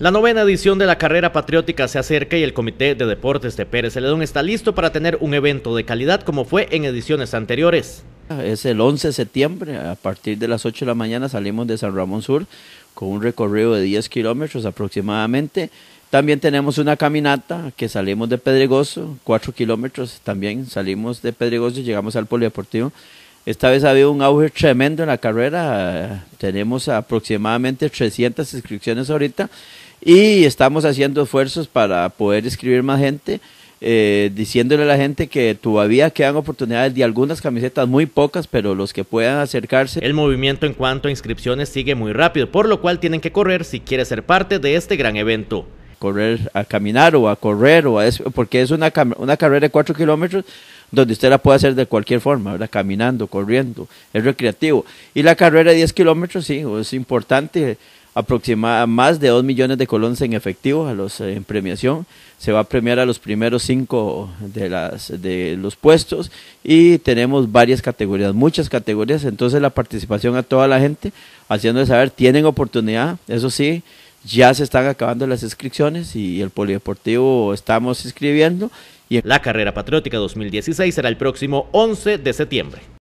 La novena edición de la carrera patriótica se acerca y el Comité de Deportes de Pérez Celedón está listo para tener un evento de calidad como fue en ediciones anteriores. Es el 11 de septiembre, a partir de las 8 de la mañana salimos de San Ramón Sur con un recorrido de 10 kilómetros aproximadamente. También tenemos una caminata que salimos de Pedregoso, 4 kilómetros también salimos de Pedregoso y llegamos al Polideportivo. Esta vez ha habido un auge tremendo en la carrera. Tenemos aproximadamente 300 inscripciones ahorita y estamos haciendo esfuerzos para poder escribir más gente. Eh, diciéndole a la gente que todavía quedan oportunidades de algunas camisetas, muy pocas, pero los que puedan acercarse. El movimiento en cuanto a inscripciones sigue muy rápido, por lo cual tienen que correr si quieren ser parte de este gran evento correr, a caminar o a correr, o a eso, porque es una, una carrera de 4 kilómetros donde usted la puede hacer de cualquier forma, caminando, corriendo, es recreativo. Y la carrera de 10 kilómetros, sí, es importante, aproxima, más de 2 millones de colones en efectivo a los, eh, en premiación, se va a premiar a los primeros 5 de, las, de los puestos y tenemos varias categorías, muchas categorías, entonces la participación a toda la gente, haciéndole saber, tienen oportunidad, eso sí, ya se están acabando las inscripciones y el polideportivo estamos inscribiendo. Y... La carrera patriótica 2016 será el próximo 11 de septiembre.